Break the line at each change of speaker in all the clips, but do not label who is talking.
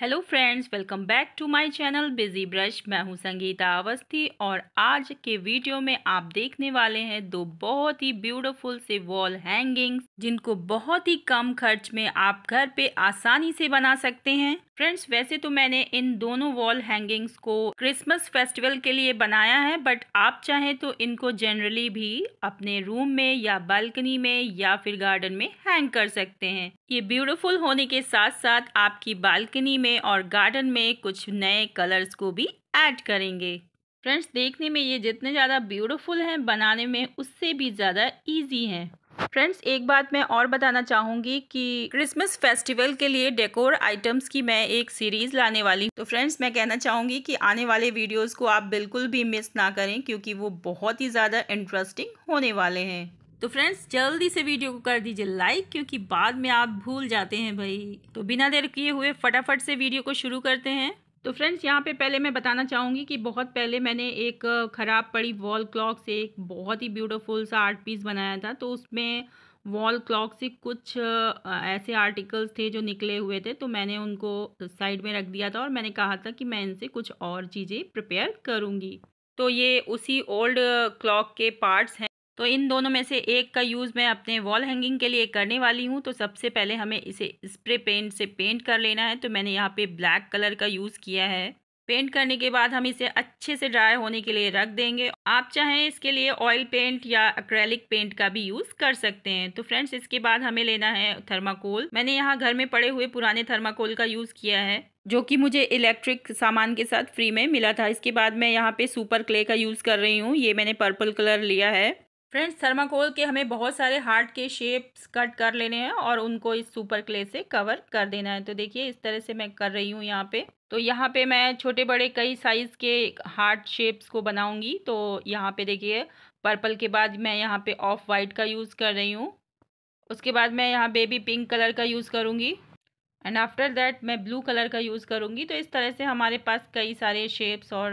hello friends welcome back to my channel busy brush मैं हूं संगीता अवस्थी और आज के वीडियो में आप देखने वाले हैं दो बहुत ही ब्यूटीफुल से वॉल हैंगिंग्स जिनको बहुत ही कम खर्च में आप घर पे आसानी से बना सकते हैं फ्रेंड्स वैसे तो मैंने इन दोनों वॉल हैंगिंग्स को क्रिसमस फेस्टिवल के लिए बनाया है बट आप चाहें तो इनको जनरली भी अपने रूम में या बालकनी में या फिर गार्डन में हैंग कर सकते हैं ये ब्यूटीफुल होने के साथ साथ आपकी बालकनी में और गार्डन में कुछ नए कलर्स को भी ऐड करेंगे फ्रेंड्स देखने में ये जितने ज़्यादा ब्यूटिफुल हैं बनाने में उससे भी ज़्यादा ईजी हैं फ्रेंड्स एक बात मैं और बताना चाहूंगी कि क्रिसमस फेस्टिवल के लिए डेकोर आइटम्स की मैं एक सीरीज़ लाने वाली तो फ्रेंड्स मैं कहना चाहूंगी कि आने वाले वीडियोस को आप बिल्कुल भी मिस ना करें क्योंकि वो बहुत ही ज़्यादा इंटरेस्टिंग होने वाले हैं तो फ्रेंड्स जल्दी से वीडियो को कर दीजिए लाइक क्योंकि बाद में आप भूल जाते हैं भाई तो बिना देर किए हुए फटाफट से वीडियो को शुरू करते हैं तो फ्रेंड्स यहाँ पे पहले मैं बताना चाहूँगी कि बहुत पहले मैंने एक ख़राब पड़ी वॉल क्लॉक से एक बहुत ही ब्यूटीफुल सा आर्ट पीस बनाया था तो उसमें वॉल क्लॉक से कुछ ऐसे आर्टिकल्स थे जो निकले हुए थे तो मैंने उनको साइड में रख दिया था और मैंने कहा था कि मैं इनसे कुछ और चीज़ें प्रिपेयर करूँगी तो ये उसी ओल्ड क्लॉक के पार्ट्स हैं तो इन दोनों में से एक का यूज़ मैं अपने वॉल हैंगिंग के लिए करने वाली हूँ तो सबसे पहले हमें इसे स्प्रे पेंट से पेंट कर लेना है तो मैंने यहाँ पे ब्लैक कलर का यूज़ किया है पेंट करने के बाद हम इसे अच्छे से ड्राई होने के लिए रख देंगे आप चाहें इसके लिए ऑयल पेंट या अक्रैलिक पेंट का भी यूज़ कर सकते हैं तो फ्रेंड्स इसके बाद हमें लेना है थर्माकोल मैंने यहाँ घर में पड़े हुए पुराने थर्माकोल का यूज़ किया है जो कि मुझे इलेक्ट्रिक सामान के साथ फ्री में मिला था इसके बाद मैं यहाँ पे सुपर क्ले का यूज़ कर रही हूँ ये मैंने पर्पल कलर लिया है फ्रेंड्स थर्माकोल के हमें बहुत सारे हार्ट के शेप्स कट कर लेने हैं और उनको इस सुपर क्ले से कवर कर देना है तो देखिए इस तरह से मैं कर रही हूँ यहाँ पे तो यहाँ पे मैं छोटे बड़े कई साइज़ के हार्ट शेप्स को बनाऊँगी तो यहाँ पे देखिए पर्पल के बाद मैं यहाँ पे ऑफ वाइट का यूज़ कर रही हूँ उसके बाद मैं यहाँ बेबी पिंक कलर का यूज़ करूँगी एंड आफ्टर दैट मैं ब्लू कलर का यूज़ करूँगी तो इस तरह से हमारे पास कई सारे शेप्स और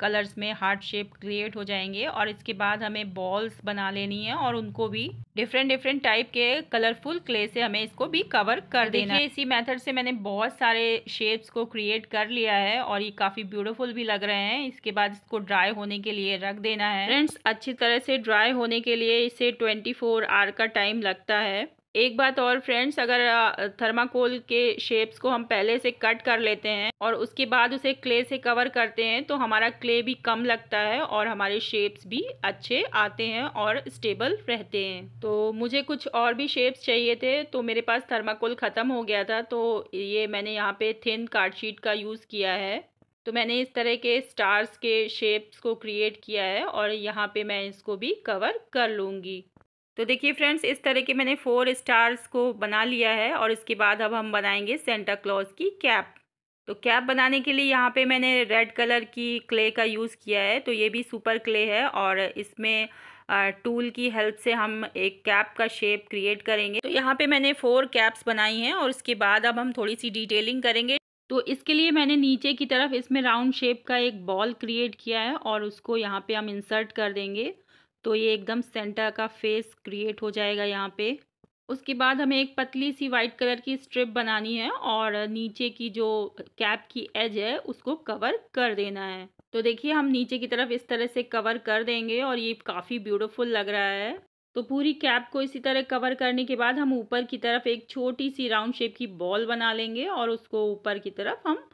कलर्स uh, में हार्ट शेप क्रिएट हो जाएंगे और इसके बाद हमें बॉल्स बना लेनी है और उनको भी डिफरेंट डिफरेंट टाइप के कलरफुल क्ले से हमें इसको भी कवर कर देना है इसी मेथड से मैंने बहुत सारे शेप्स को क्रिएट कर लिया है और ये काफ़ी ब्यूटीफुल भी लग रहे हैं इसके बाद इसको ड्राई होने के लिए रख देना है फ्रेंड्स अच्छी तरह से ड्राई होने के लिए इसे ट्वेंटी फोर आवर का टाइम लगता है एक बात और फ्रेंड्स अगर थर्माकोल के शेप्स को हम पहले से कट कर लेते हैं और उसके बाद उसे क्ले से कवर करते हैं तो हमारा क्ले भी कम लगता है और हमारे शेप्स भी अच्छे आते हैं और स्टेबल रहते हैं तो मुझे कुछ और भी शेप्स चाहिए थे तो मेरे पास थर्माकोल ख़त्म हो गया था तो ये मैंने यहाँ पे थिन कार्डशीट का यूज़ किया है तो मैंने इस तरह के स्टार्स के शेप्स को क्रिएट किया है और यहाँ पे मैं इसको भी कवर कर लूँगी तो देखिए फ्रेंड्स इस तरह के मैंने फोर स्टार्स को बना लिया है और इसके बाद अब हम बनाएंगे सेंटा क्लॉज की कैप तो कैप बनाने के लिए यहाँ पे मैंने रेड कलर की क्ले का यूज़ किया है तो ये भी सुपर क्ले है और इसमें टूल की हेल्प से हम एक कैप का शेप क्रिएट करेंगे तो यहाँ पे मैंने फोर कैप्स बनाई हैं और उसके बाद अब हम थोड़ी सी डिटेलिंग करेंगे तो इसके लिए मैंने नीचे की तरफ इसमें राउंड शेप का एक बॉल क्रिएट किया है और उसको यहाँ पे हम इंसर्ट कर देंगे तो ये एकदम सेंटर का फेस क्रिएट हो जाएगा यहाँ पे उसके बाद हमें एक पतली सी वाइट कलर की स्ट्रिप बनानी है और नीचे की जो कैप की एज है उसको कवर कर देना है तो देखिए हम नीचे की तरफ इस तरह से कवर कर देंगे और ये काफ़ी ब्यूटीफुल लग रहा है तो पूरी कैप को इसी तरह कवर करने के बाद हम ऊपर की तरफ एक छोटी सी राउंड शेप की बॉल बना लेंगे और उसको ऊपर की तरफ हम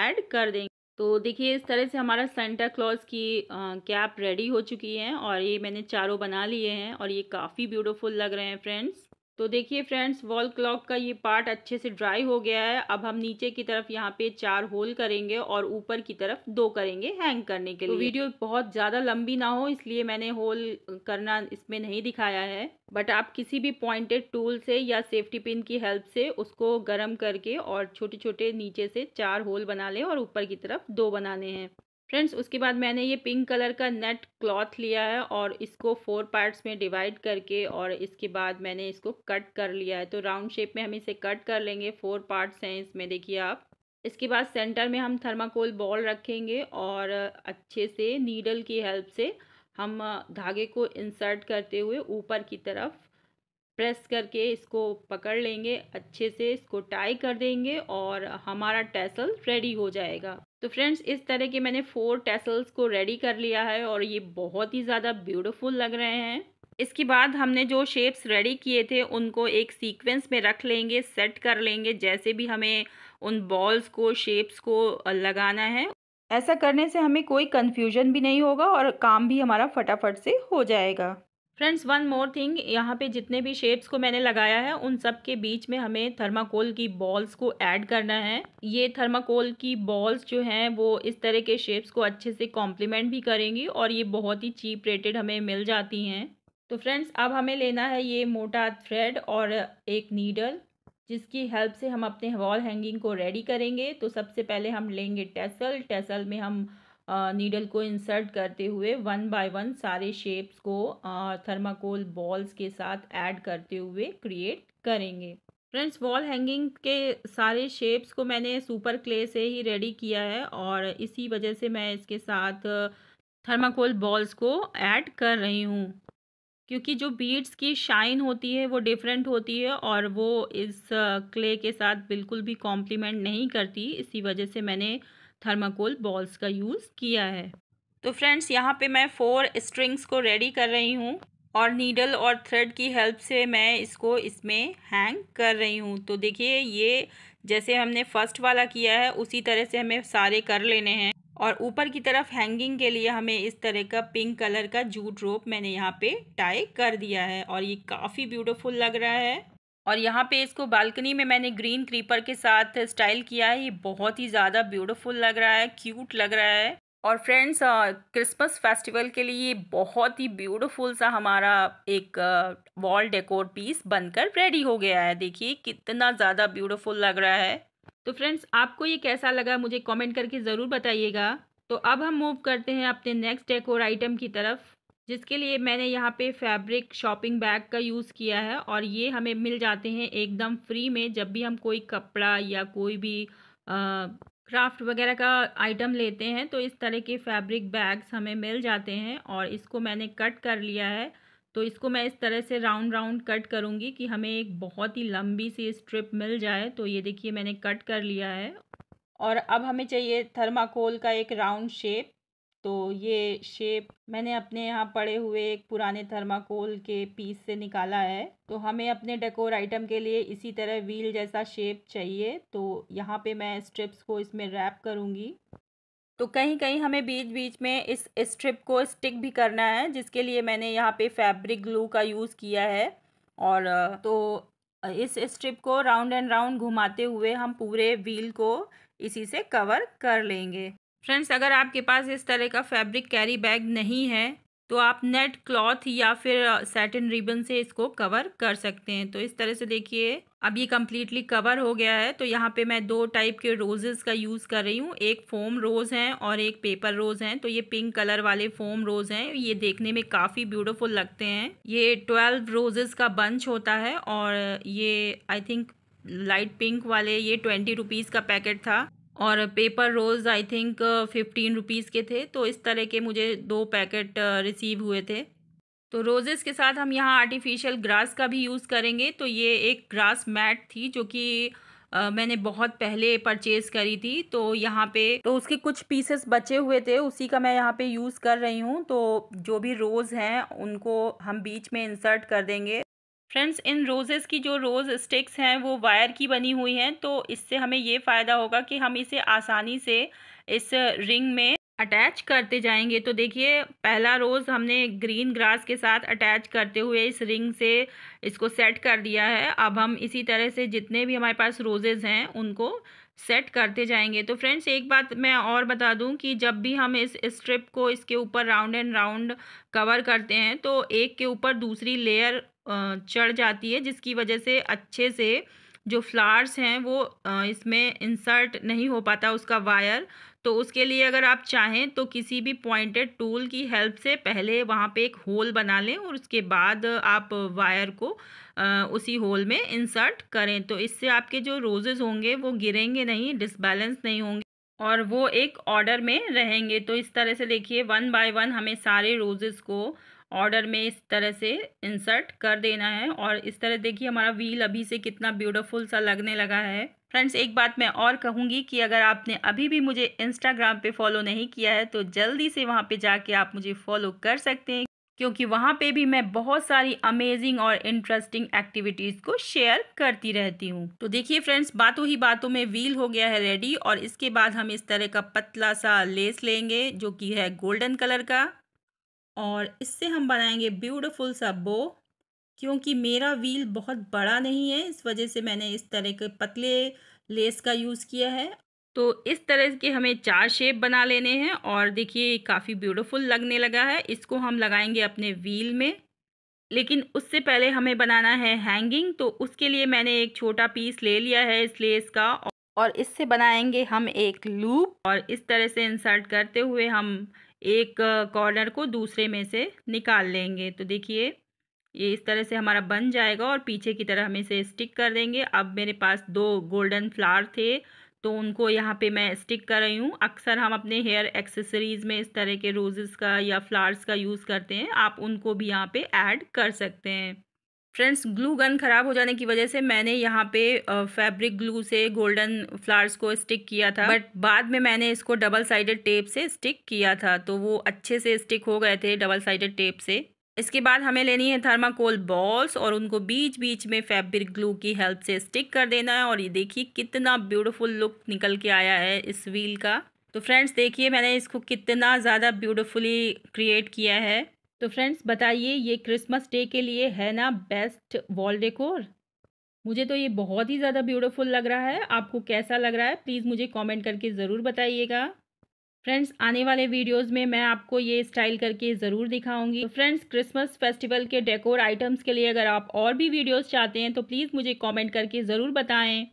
ऐड कर देंगे तो देखिए इस तरह से हमारा सेंटा क्लॉज की कैप रेडी हो चुकी है और ये मैंने चारों बना लिए हैं और ये काफ़ी ब्यूटीफुल लग रहे हैं फ्रेंड्स तो देखिए फ्रेंड्स वॉल क्लॉक का ये पार्ट अच्छे से ड्राई हो गया है अब हम नीचे की तरफ यहाँ पे चार होल करेंगे और ऊपर की तरफ दो करेंगे हैंग करने के तो लिए तो वीडियो बहुत ज़्यादा लंबी ना हो इसलिए मैंने होल करना इसमें नहीं दिखाया है बट आप किसी भी पॉइंटेड टूल से या सेफ्टी पिन की हेल्प से उसको गर्म करके और छोटे छोटे नीचे से चार होल बना लें और ऊपर की तरफ दो बनाने हैं फ्रेंड्स उसके बाद मैंने ये पिंक कलर का नेट क्लॉथ लिया है और इसको फोर पार्ट्स में डिवाइड करके और इसके बाद मैंने इसको कट कर लिया है तो राउंड शेप में हम इसे कट कर लेंगे फोर पार्ट्स हैं इसमें देखिए आप इसके बाद सेंटर में हम थर्माकोल बॉल रखेंगे और अच्छे से नीडल की हेल्प से हम धागे को इंसर्ट करते हुए ऊपर की तरफ प्रेस करके इसको पकड़ लेंगे अच्छे से इसको टाई कर देंगे और हमारा टैसल रेडी हो जाएगा तो फ्रेंड्स इस तरह के मैंने फोर टैसल्स को रेडी कर लिया है और ये बहुत ही ज़्यादा ब्यूटीफुल लग रहे हैं इसके बाद हमने जो शेप्स रेडी किए थे उनको एक सीक्वेंस में रख लेंगे सेट कर लेंगे जैसे भी हमें उन बॉल्स को शेप्स को लगाना है ऐसा करने से हमें कोई कन्फ्यूजन भी नहीं होगा और काम भी हमारा फटाफट से हो जाएगा फ्रेंड्स वन मोर थिंग यहाँ पे जितने भी शेप्स को मैंने लगाया है उन सब के बीच में हमें थर्माकोल की बॉल्स को ऐड करना है ये थर्माकोल की बॉल्स जो हैं वो इस तरह के शेप्स को अच्छे से कॉम्प्लीमेंट भी करेंगी और ये बहुत ही चीप रेटेड हमें मिल जाती हैं तो फ्रेंड्स अब हमें लेना है ये मोटा थ्रेड और एक नीडल जिसकी हेल्प से हम अपने वॉल हैंगिंग को रेडी करेंगे तो सबसे पहले हम लेंगे टेसल टेसल में हम नीडल को इंसर्ट करते हुए वन बाय वन सारे शेप्स को थर्माकोल बॉल्स के साथ ऐड करते हुए क्रिएट करेंगे फ्रेंड्स वॉल हैंगिंग के सारे शेप्स को मैंने सुपर क्ले से ही रेडी किया है और इसी वजह से मैं इसके साथ थर्माकोल बॉल्स को ऐड कर रही हूँ क्योंकि जो बीड्स की शाइन होती है वो डिफरेंट होती है और वो इस क्ले के साथ बिल्कुल भी कॉम्प्लीमेंट नहीं करती इसी वजह से मैंने थर्माकोल बॉल्स का यूज़ किया है तो फ्रेंड्स यहाँ पे मैं फ़ोर स्ट्रिंग्स को रेडी कर रही हूँ और नीडल और थ्रेड की हेल्प से मैं इसको इसमें हैंग कर रही हूँ तो देखिए ये जैसे हमने फ़र्स्ट वाला किया है उसी तरह से हमें सारे कर लेने हैं और ऊपर की तरफ हैंगिंग के लिए हमें इस तरह का पिंक कलर का जूट रोप मैंने यहाँ पे टाई कर दिया है और ये काफ़ी ब्यूटीफुल लग रहा है और यहाँ पे इसको बालकनी में मैंने ग्रीन क्रीपर के साथ स्टाइल किया है ये बहुत ही ज़्यादा ब्यूटीफुल लग रहा है क्यूट लग रहा है और फ्रेंड्स क्रिसमस फेस्टिवल के लिए ये बहुत ही ब्यूटीफुल सा हमारा एक वॉल डेकोर पीस बनकर रेडी हो गया है देखिए कितना ज़्यादा ब्यूटीफुल लग रहा है तो फ्रेंड्स आपको ये कैसा लगा मुझे कमेंट करके ज़रूर बताइएगा तो अब हम मूव करते हैं अपने नेक्स्ट डेकोर आइटम की तरफ जिसके लिए मैंने यहाँ पे फैब्रिक शॉपिंग बैग का यूज़ किया है और ये हमें मिल जाते हैं एकदम फ्री में जब भी हम कोई कपड़ा या कोई भी क्राफ्ट वगैरह का आइटम लेते हैं तो इस तरह के फैब्रिक बैग्स हमें मिल जाते हैं और इसको मैंने कट कर लिया है तो इसको मैं इस तरह से राउंड राउंड कट करूँगी कि हमें एक बहुत ही लंबी सी स्ट्रिप मिल जाए तो ये देखिए मैंने कट कर लिया है और अब हमें चाहिए थर्माकोल का एक राउंड शेप तो ये शेप मैंने अपने यहाँ पड़े हुए एक पुराने थर्माकोल के पीस से निकाला है तो हमें अपने डेकोर आइटम के लिए इसी तरह व्हील जैसा शेप चाहिए तो यहाँ पे मैं स्ट्रिप्स को इसमें रैप करूँगी तो कहीं कहीं हमें बीच बीच में इस स्ट्रिप को स्टिक भी करना है जिसके लिए मैंने यहाँ पे फैब्रिक ग्लू का यूज़ किया है और तो इस स्ट्रिप को राउंड एंड राउंड घुमाते हुए हम पूरे व्हील को इसी से कवर कर लेंगे फ्रेंड्स अगर आपके पास इस तरह का फैब्रिक कैरी बैग नहीं है तो आप नेट क्लॉथ या फिर सेटन रिबन से इसको कवर कर सकते हैं तो इस तरह से देखिए अब ये कम्प्लीटली कवर हो गया है तो यहाँ पे मैं दो टाइप के रोजेज़ का यूज़ कर रही हूँ एक फोम रोज़ हैं और एक पेपर रोज़ हैं तो ये पिंक कलर वाले फोम रोज़ हैं ये देखने में काफ़ी ब्यूटीफुल लगते हैं ये ट्वेल्व रोजेज़ का बंच होता है और ये आई थिंक लाइट पिंक वाले ये ट्वेंटी रुपीज़ का पैकेट था और paper rose I think fifteen rupees के थे तो इस तरह के मुझे दो पैकेट रिसीव uh, हुए थे तो रोज़ेज़ के साथ हम यहाँ आर्टिफिशियल ग्रास का भी यूज़ करेंगे तो ये एक ग्रास मैट थी जो कि uh, मैंने बहुत पहले परचेज़ करी थी तो यहाँ पे तो उसके कुछ पीसेस बचे हुए थे उसी का मैं यहाँ पे यूज़ कर रही हूँ तो जो भी रोज़ हैं उनको हम बीच में इंसर्ट कर देंगे फ्रेंड्स इन रोज़ेस की जो रोज़ स्टिक्स हैं वो वायर की बनी हुई हैं तो इससे हमें ये फ़ायदा होगा कि हम इसे आसानी से इस रिंग में अटैच करते जाएंगे तो देखिए पहला रोज़ हमने ग्रीन ग्रास के साथ अटैच करते हुए इस रिंग से इसको सेट कर दिया है अब हम इसी तरह से जितने भी हमारे पास रोजेज़ हैं उनको सेट करते जाएंगे तो फ्रेंड्स एक बात मैं और बता दूं कि जब भी हम इस स्ट्रिप को इसके ऊपर राउंड एंड राउंड कवर करते हैं तो एक के ऊपर दूसरी लेयर चढ़ जाती है जिसकी वजह से अच्छे से जो फ्लावर्स हैं वो इसमें इंसर्ट नहीं हो पाता उसका वायर तो उसके लिए अगर आप चाहें तो किसी भी पॉइंटेड टूल की हेल्प से पहले वहाँ पे एक होल बना लें और उसके बाद आप वायर को उसी होल में इंसर्ट करें तो इससे आपके जो रोजेज़ होंगे वो गिरेंगे नहीं डिसबैलेंस नहीं होंगे और वो एक ऑर्डर में रहेंगे तो इस तरह से देखिए वन बाय वन हमें सारे रोजेज़ को ऑर्डर में इस तरह से इंसर्ट कर देना है और इस तरह देखिए हमारा व्हील अभी से कितना ब्यूटीफुल सा लगने लगा है फ्रेंड्स एक बात मैं और कहूँगी कि अगर आपने अभी भी मुझे इंस्टाग्राम पे फॉलो नहीं किया है तो जल्दी से वहाँ पे जाके आप मुझे फॉलो कर सकते हैं क्योंकि वहाँ पे भी मैं बहुत सारी अमेजिंग और इंटरेस्टिंग एक्टिविटीज़ को शेयर करती रहती हूँ तो देखिए फ्रेंड्स बातों ही बातों में व्हील हो गया है रेडी और इसके बाद हम इस तरह का पतला सा लेस लेंगे जो कि है गोल्डन कलर का और इससे हम बनाएंगे ब्यूटीफुल सा बो क्योंकि मेरा व्हील बहुत बड़ा नहीं है इस वजह से मैंने इस तरह के पतले लेस का यूज़ किया है तो इस तरह के हमें चार शेप बना लेने हैं और देखिए काफ़ी ब्यूटीफुल लगने लगा है इसको हम लगाएंगे अपने व्हील में लेकिन उससे पहले हमें बनाना है हैंगिंग तो उसके लिए मैंने एक छोटा पीस ले लिया है इस लेस का और इससे बनाएंगे हम एक लूप और इस तरह से इंसर्ट करते हुए हम एक कॉर्नर को दूसरे में से निकाल लेंगे तो देखिए ये इस तरह से हमारा बन जाएगा और पीछे की तरह हम इसे स्टिक कर देंगे अब मेरे पास दो गोल्डन फ्लावर थे तो उनको यहाँ पे मैं स्टिक कर रही हूँ अक्सर हम अपने हेयर एक्सेसरीज़ में इस तरह के रोज़ेस का या फ्लावर्स का यूज़ करते हैं आप उनको भी यहाँ पे ऐड कर सकते हैं फ्रेंड्स ग्लू गन ख़राब हो जाने की वजह से मैंने यहाँ पे फैब्रिक ग्लू से गोल्डन फ्लावर्स को स्टिक किया था बट बाद में मैंने इसको डबल साइडेड टेप से स्टिक किया था तो वो अच्छे से स्टिक हो गए थे डबल साइडेड टेप से इसके बाद हमें लेनी है थर्माकोल बॉल्स और उनको बीच बीच में फैब्रिक ग्लू की हेल्प से स्टिक कर देना है और ये देखिए कितना ब्यूटिफुल लुक निकल के आया है इस व्हील का तो फ्रेंड्स देखिए मैंने इसको कितना ज़्यादा ब्यूटिफुली क्रिएट किया है तो फ्रेंड्स बताइए ये क्रिसमस डे के लिए है ना बेस्ट वॉल डेकोर मुझे तो ये बहुत ही ज़्यादा ब्यूटीफुल लग रहा है आपको कैसा लग रहा है प्लीज़ मुझे कमेंट करके ज़रूर बताइएगा फ्रेंड्स आने वाले वीडियोस में मैं आपको ये स्टाइल करके ज़रूर दिखाऊंगी तो फ्रेंड्स क्रिसमस फेस्टिवल के डेकोर आइटम्स के लिए अगर आप और भी वीडियोस चाहते हैं तो प्लीज़ मुझे कॉमेंट करके ज़रूर बताएँ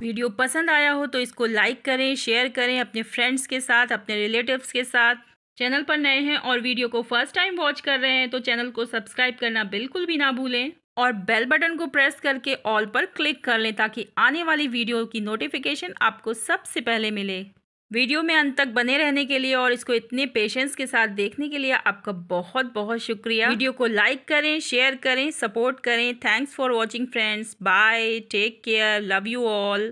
वीडियो पसंद आया हो तो इसको लाइक करें शेयर करें अपने फ्रेंड्स के साथ अपने रिलेटिव्स के साथ चैनल पर नए हैं और वीडियो को फर्स्ट टाइम वॉच कर रहे हैं तो चैनल को सब्सक्राइब करना बिल्कुल भी ना भूलें और बेल बटन को प्रेस करके ऑल पर क्लिक कर लें ताकि आने वाली वीडियो की नोटिफिकेशन आपको सबसे पहले मिले वीडियो में अंत तक बने रहने के लिए और इसको इतने पेशेंस के साथ देखने के लिए आपका बहुत बहुत शुक्रिया वीडियो को लाइक करें शेयर करें सपोर्ट करें thanks for watching friends bye take care love you all